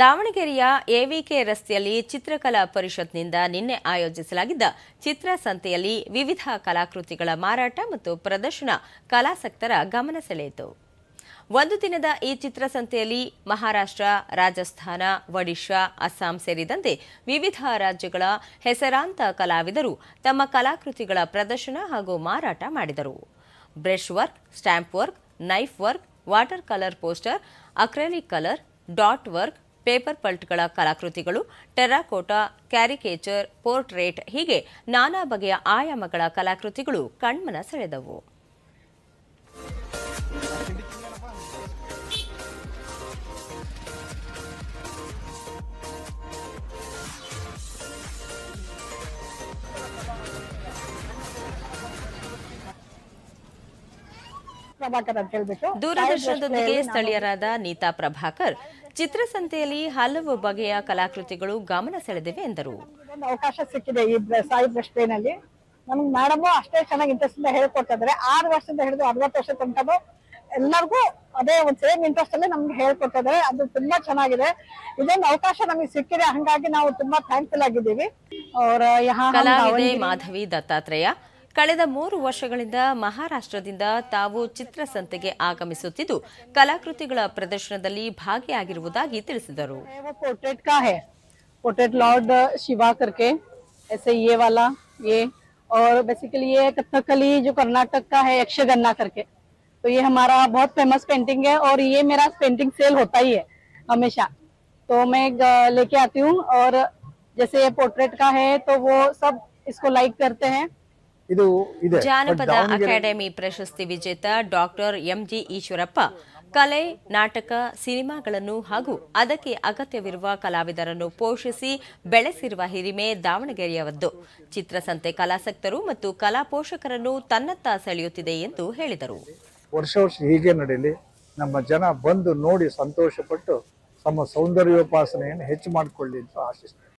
ದಾವಣಗೆರೆಯ ಎವಿಕೆ ರಸ್ತೆಯಲ್ಲಿ ಚಿತ್ರಕಲಾ ಪರಿಷತ್ನಿಂದ ನಿನ್ನೆ ಆಯೋಜಿಸಲಾಗಿದ್ದ ಚಿತ್ರಸಂತೆಯಲ್ಲಿ ವಿವಿಧ ಕಲಾಕೃತಿಗಳ ಮಾರಾಟ ಮತ್ತು ಪ್ರದರ್ಶನ ಕಲಾಸಕ್ತರ ಗಮನ ಸೆಳೆಯಿತು ಒಂದು ದಿನದ ಈ ಚಿತ್ರಸಂತೆಯಲ್ಲಿ ಮಹಾರಾಷ್ಟ್ರ ರಾಜಸ್ಥಾನ ಒಡಿಶಾ ಅಸ್ಸಾಂ ಸೇರಿದಂತೆ ವಿವಿಧ ರಾಜ್ಯಗಳ ಹೆಸರಾಂತ ಕಲಾವಿದರು ತಮ್ಮ ಕಲಾಕೃತಿಗಳ ಪ್ರದರ್ಶನ ಹಾಗೂ ಮಾರಾಟ ಮಾಡಿದರು brush work stamp work knife work water colour poster acrylic colour dot work paper ಪಲ್ಟ್ಗಳ ಕಲಾಕೃತಿಗಳು ಟೆರಾಕೋಟಾ ಕ್ಯಾರಿಕೇಚರ್ ಪೋರ್ಟ್ರೇಟ್ ಹೀಗೆ ನಾನಾ ಬಗೆಯ ಆಯಾಮಗಳ ಕಲಾಕೃತಿಗಳು ಕಣ್ಮನ ಸೆಳೆದವು ಪ್ರಭಾಕರ್ ಅಂತ ಹೇಳ್ಬಿಟ್ಟು ದೂರದರ್ಶನದೊಂದಿಗೆ ಸ್ಥಳೀಯರಾದ ನೀತಾ ಪ್ರಭಾಕರ್ ಚಿತ್ರಸಂತೆಯಲ್ಲಿ ಹಲವು ಬಗೆಯ ಕಲಾಕೃತಿಗಳು ಗಮನ ಸೆಳೆದಿವೆ ಎಂದರು ಅವಕಾಶ ಸಿಕ್ಕಿದೆ ಈ ಸಾಯಿ ಪ್ರಶ್ನೆಯಲ್ಲಿ ನಮ್ಗೆ ಮೇಡಮು ಅಷ್ಟೇ ಚೆನ್ನಾಗಿ ಇಂಟ್ರೆಸ್ಟ್ ಇಂದ ಹೇಳ್ಕೊಡ್ತಾ ಇದ್ದಾರೆ ಆರು ವರ್ಷದಿಂದ ಹಿಡಿದು ಅರವತ್ತು ವರ್ಷ ತನಕನೂ ಎಲ್ಲರಿಗೂ ಅದೇ ಒಂದು ಸೇಮ್ ಇಂಟ್ರೆಸ್ಟ್ ಅಲ್ಲಿ ನಮ್ಗೆ ಹೇಳ್ಕೊಡ್ತಾ ಇದ್ದಾರೆ ಅದು ತುಂಬಾ ಚೆನ್ನಾಗಿದೆ ಇದೊಂದು ಅವಕಾಶ ನಮಗೆ ಸಿಕ್ಕಿದೆ ಹಂಗಾಗಿ ನಾವು ತುಂಬಾ ಥ್ಯಾಂಕ್ಫುಲ್ ಆಗಿದ್ದೀವಿ ಅವರ ಮಾಧವಿ ದತ್ತಾತ್ರೇಯ ಕಳೆದ 3 ವರ್ಷಗಳಿಂದ ಮಹಾರಾಷ್ಟ್ರದಿಂದ ತಾವು ಚಿತ್ರಸಂತೆಗೆ ಆಗಮಿಸುತ್ತಿದ್ದು ಕಲಾಕೃತಿಗಳ ಪ್ರದರ್ಶನದಲ್ಲಿ ಭಾಗಿಯಾಗಿರುವುದಾಗಿ ತಿಳಿಸಿದರು. ಎಮ 포ಟ್ರೇಟ್ ಕಾ ہے. 포ಟ್ರೇಟ್ ಲಾಡ್ ದ சிவா करके ऐसे ये वाला ये और बेसिकली ये ಕಬ್ಬಕ್ಕಲಿ ಜೋ ಕರ್ನಾಟಕ ಕಾ ہے ಅಕ್ಷಗನ್ನಾ करके. तो ये हमारा बहुत फेमस पेंटिंग है और ये मेरा पेंटिंग सेल होता ही है हमेशा. तो मैं लेके आती हूं और जैसे ये पोर्ट्रेट का है तो वो सब इसको लाइक करते हैं. ಇದು ಇದೆ ಜಾನಪದ ಅಕಾಡೆಮಿ ಪ್ರಶಸ್ತಿ ವಿಜೇತ ಡಾಕ್ಟರ್ ಜಿ ಈಶ್ವರಪ್ಪ ಕಲೆ ನಾಟಕ ಸಿನಿಮಾಗಳನ್ನು ಹಾಗೂ ಅದಕ್ಕೆ ಅಗತ್ಯವಿರುವ ಕಲಾವಿದರನ್ನು ಪೋಷಿಸಿ ಬೆಳೆಸಿರುವ ಹಿರಿಮೆ ದಾವಣಗೆರೆಯವದ್ದು ಚಿತ್ರಸಂತೆ ಕಲಾಸಕ್ತರು ಮತ್ತು ಕಲಾ ಪೋಷಕರನ್ನು ತನ್ನತ್ತ ಸೆಳೆಯುತ್ತಿದೆ ಎಂದು ಹೇಳಿದರು ವರ್ಷ ವರ್ಷ ಹೀಗೆ ನಡೆಯಲಿ ನಮ್ಮ ಜನ ಬಂದು ನೋಡಿ ಸಂತೋಷಪಟ್ಟು ತಮ್ಮ ಸೌಂದರ್ಯೋಪಾಸನೆಯನ್ನು ಹೆಚ್ಚು ಮಾಡಿಕೊಳ್ಳಿ ಅಂತ